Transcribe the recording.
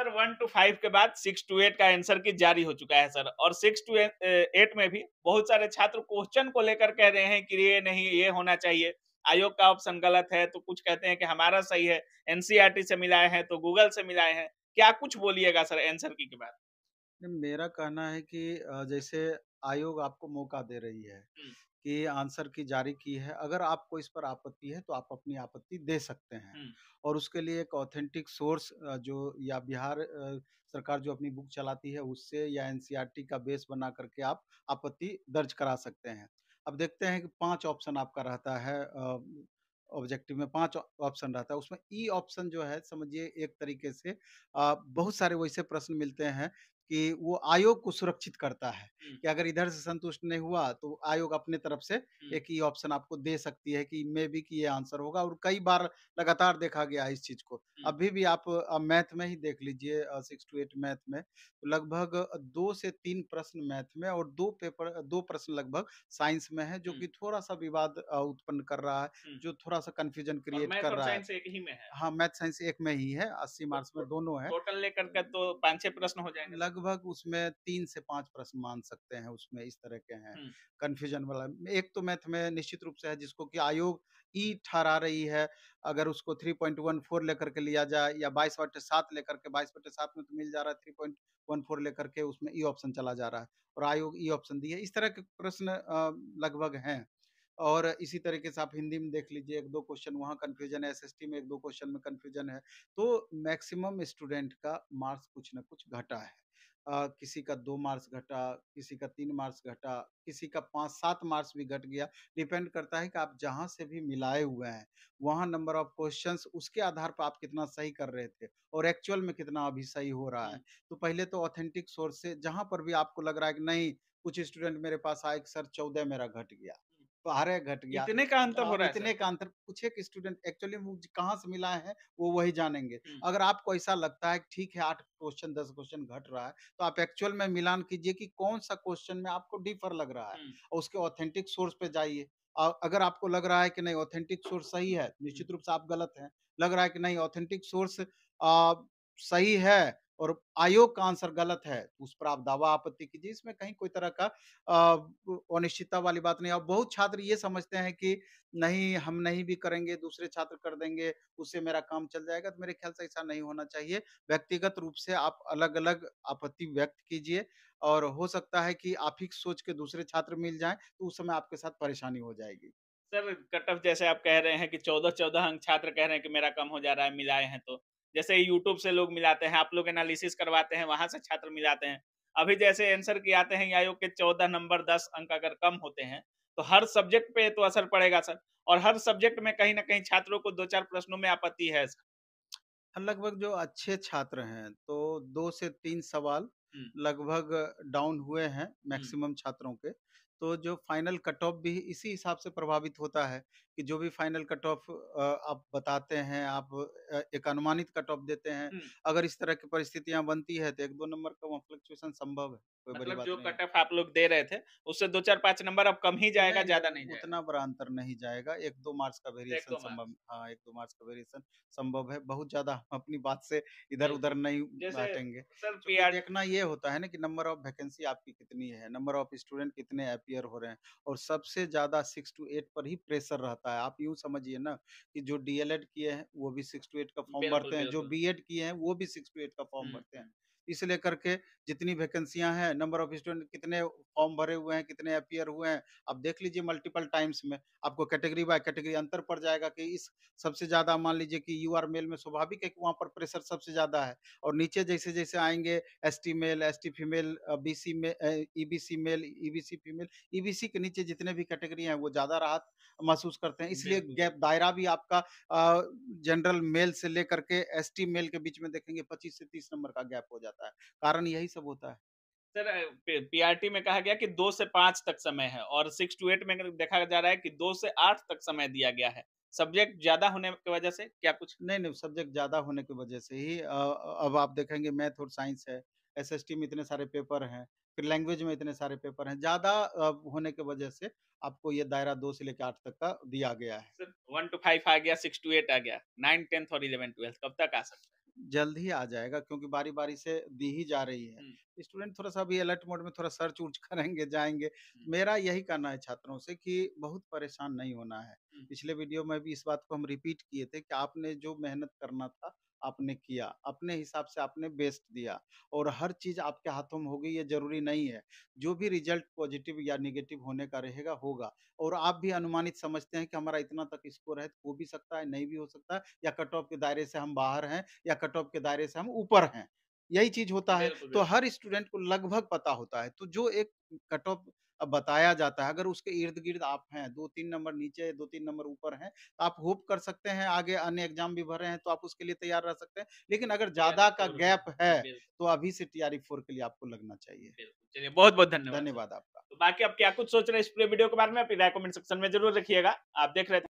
Sir one two five के बाद six two eight का आंसर की जारी हो चुका है सर और सिक्स टू एट में भी बहुत सारे छात्र क्वेश्चन को लेकर कह रहे हैं कि ये नहीं ये होना चाहिए आयोग का ऑप्शन गलत है तो कुछ कहते हैं कि हमारा सही है एनसीईआरटी e से मिलाए हैं तो गूगल से मिलाए हैं क्या कुछ बोलिएगा सर आंसर की के बाद मेरा कहना है कि जैसे आयोग आपको मौका दे रही है हम्म। की आंसर की जारी की है अगर आपको इस पर आपत्ति है तो आप अपनी आपत्ति दे सकते हैं और उसके लिए एक ऑथेंटिक सोर्स जो या बिहार सरकार जो अपनी बुक चलाती है उससे या एनसीईआरटी का बेस बना करके आप आपत्ति दर्ज करा सकते हैं अब देखते हैं कि पांच ऑप्शन आपका रहता है ऑब्जेक्टिव में पांच ऑप्शन रहता है उसमें ई ऑप्शन जो है समझिए एक तरीके से बहुत सारे वैसे प्रश्न मिलते हैं कि वो आयोग को सुरक्षित करता है कि अगर इधर से संतुष्ट नहीं हुआ तो आयोग अपने तरफ से एक ही ऑप्शन आपको दे सकती है कि मे भी कि ये आंसर होगा और कई बार लगातार देखा गया है इस चीज को अभी भी आप मैथ में ही देख लीजिए सिक्स टू एट मैथ में तो लगभग दो से तीन प्रश्न मैथ में और दो पेपर दो प्रश्न लगभग साइंस में है जो कि थोड़ा सा विवाद उत्पन्न कर रहा है जो थोड़ा सा कंफ्यूजन क्रिएट कर रहा है हाँ मैथ साइंस एक में ही है अस्सी तो मार्क्स में तो दोनों है टोटल लेकर तो पांच छह प्रश्न हो जाएंगे लगभग लगभग उसमें तीन से पांच प्रश्न मान सकते हैं उसमें इस तरह के हैं कन्फ्यूजन वाला एक तो मैथ में निश्चित रूप से है जिसको कि आयोग ई ठहरा रही है अगर उसको थ्री पॉइंट वन फोर लेकर के लिया जाए या बाईस बटे सात लेकर के बाईस बटे सात में तो मिल जा रहा है थ्री पॉइंट वन फोर लेकर के उसमें ई ऑप्शन चला जा रहा है और आयोग ई ऑप्शन दी है इस तरह के प्रश्न लगभग हैं और इसी तरीके से आप हिंदी में देख लीजिए एक दो क्वेश्चन वहाँ कन्फ्यूजन है एसएसटी में एक दो क्वेश्चन में कन्फ्यूजन है तो मैक्सिमम स्टूडेंट का मार्क्स कुछ ना कुछ घटा है आ, किसी का दो मार्क्स घटा किसी का तीन मार्क्स घटा किसी का पाँच सात मार्क्स भी घट गया डिपेंड करता है कि आप जहाँ से भी मिलाए हुए हैं वहाँ नंबर ऑफ क्वेश्चन उसके आधार पर आप कितना सही कर रहे थे और एक्चुअल में कितना अभी सही हो रहा है तो पहले तो ऑथेंटिक सोर्स से जहाँ पर भी आपको लग रहा है कि नहीं कुछ स्टूडेंट मेरे पास आए सर चौदह मेरा घट गया बारह घट गया इतने का अंतर हो रहा है इतने का अंतर कुछ एक स्टूडेंट एक्चुअली मुझे कहाँ से मिला है वो वही जानेंगे अगर आपको ऐसा लगता है ठीक है आठ क्वेश्चन दस क्वेश्चन घट रहा है तो आप एक्चुअल में मिलान कीजिए कि कौन सा क्वेश्चन में आपको डिफर लग रहा है और उसके ऑथेंटिक सोर्स पे जाइए और अगर आपको लग रहा है कि नहीं ऑथेंटिक सोर्स सही है निश्चित रूप से आप गलत हैं लग रहा है कि नहीं ऑथेंटिक सोर्स सही है और आयोग का आंसर गलत है तो उस पर आप दावा आपत्ति कीजिए इसमें कहीं कोई तरह का अनिश्चितता वाली बात नहीं और बहुत छात्र ये समझते हैं कि नहीं हम नहीं भी करेंगे दूसरे छात्र कर देंगे उससे मेरा काम चल जाएगा तो मेरे ख्याल से ऐसा नहीं होना चाहिए व्यक्तिगत रूप से आप अलग अलग आपत्ति व्यक्त कीजिए और हो सकता है कि आप ही सोच के दूसरे छात्र मिल जाए तो उस समय आपके साथ परेशानी हो जाएगी सर कट ऑफ जैसे आप कह रहे हैं कि चौदह चौदह अंक छात्र कह रहे हैं कि मेरा कम हो जा रहा है मिलाए हैं तो जैसे यूट्यूब से लोग मिलाते हैं आप लोग एनालिसिस करवाते हैं वहां से छात्र मिलाते हैं अभी जैसे आंसर की आते हैं आयोग के चौदह नंबर दस अंक अगर कम होते हैं तो हर सब्जेक्ट पे तो असर पड़ेगा सर और हर सब्जेक्ट में कहीं ना कहीं छात्रों को दो चार प्रश्नों में आपत्ति है सर लगभग जो अच्छे छात्र हैं तो दो से तीन सवाल लगभग डाउन हुए हैं मैक्सिमम छात्रों के तो जो फाइनल कट ऑफ भी इसी हिसाब से प्रभावित होता है कि जो भी फाइनल कट ऑफ आप बताते हैं आप एक अनुमानित कट ऑफ देते हैं अगर इस तरह की परिस्थितियां बनती है तो एक दो नंबर का वहाँ फ्लक्चुएशन संभव है कोई मतलब बड़ी बात जो कट ऑफ आप लोग दे रहे थे उससे दो चार पांच नंबर अब कम ही जाएगा ज्यादा नहीं उतना बड़ा अंतर नहीं जाएगा एक दो मार्च का वेरिएशन संभव हाँ एक दो मार्च का वेरिएशन संभव है बहुत ज्यादा हम अपनी बात से इधर उधर नहीं बांटेंगे देखना ये होता है ना कि नंबर ऑफ वैकेंसी आपकी कितनी है नंबर ऑफ स्टूडेंट कितने डिसअपियर हो रहे हैं और सबसे ज़्यादा सिक्स टू एट पर ही प्रेशर रहता है आप यूँ समझिए ना कि जो डीएलएड किए हैं वो भी सिक्स टू एट का फॉर्म भरते हैं जो बीएड किए हैं वो भी सिक्स टू एट का फॉर्म भरते हैं इस लेकर के जितनी वैकेंसियां हैं नंबर ऑफ स्टूडेंट कितने फॉर्म भरे हुए हैं कितने अपियर हुए हैं आप देख लीजिए मल्टीपल टाइम्स में आपको कैटेगरी बाय कैटेगरी अंतर पड़ जाएगा कि इस सबसे ज्यादा मान लीजिए कि यू आर मेल में स्वाभाविक है कि वहाँ पर प्रेशर सबसे ज्यादा है और नीचे जैसे जैसे आएंगे S T male S T female B C B C male C female C के नीचे जितने भी कैटेगरी हैं वो ज्यादा राहत महसूस करते हैं इसलिए गैप दायरा भी आपका जनरल मेल से लेकर के एस टी मेल के बीच में देखेंगे पच्चीस से तीस नंबर का गैप हो जाता है जाता है कारण यही सब होता है सर पीआरटी में कहा गया कि दो से पांच तक समय है और सिक्स टू एट में देखा जा रहा है कि दो से आठ तक समय दिया गया है सब्जेक्ट ज्यादा होने की वजह से क्या कुछ नहीं नहीं सब्जेक्ट ज्यादा होने की वजह से ही अब आप देखेंगे मैथ और साइंस है एसएसटी में इतने सारे पेपर हैं फिर लैंग्वेज में इतने सारे पेपर हैं ज्यादा होने की वजह से आपको ये दायरा दो से लेकर आठ तक का दिया गया है वन टू फाइव आ गया सिक्स टू एट आ गया नाइन टेंथ और इलेवन ट्वेल्थ कब तक आ सकता है जल्द ही आ जाएगा क्योंकि बारी बारी से दी ही जा रही है स्टूडेंट थोड़ा सा अभी अलर्ट मोड में थोड़ा सर्च उर्च करेंगे जाएंगे मेरा यही कहना है छात्रों से कि बहुत परेशान नहीं होना है पिछले वीडियो में भी इस बात को हम रिपीट किए थे कि आपने जो मेहनत करना था आपने किया अपने हिसाब से आपने बेस्ट दिया और हर चीज़ आपके हाथों में होगी ये जरूरी नहीं है जो भी रिजल्ट पॉजिटिव या निगेटिव होने का रहेगा होगा और आप भी अनुमानित समझते हैं कि हमारा इतना तक स्कोर है तो हो भी सकता है नहीं भी हो सकता है या कट ऑफ के दायरे से हम बाहर हैं या कट ऑफ के दायरे से हम ऊपर हैं यही चीज होता है तो हर स्टूडेंट को लगभग पता होता है तो जो एक कट ऑफ बताया जाता है अगर उसके इर्द गिर्द आप हैं दो तीन नंबर नीचे दो तीन नंबर ऊपर हैं तो आप होप कर सकते हैं आगे अन्य एग्जाम भी भर रहे हैं तो आप उसके लिए तैयार रह सकते हैं लेकिन अगर ज्यादा का गैप है तो अभी से टीआरई फोर के लिए आपको लगना चाहिए चलिए बहुत बहुत धन्यवाद धन्यवाद आपका तो बाकी आप क्या कुछ सोच रहे हैं इस पूरे वीडियो के बारे में आप राय कमेंट सेक्शन में जरूर रखिएगा आप देख रहे थे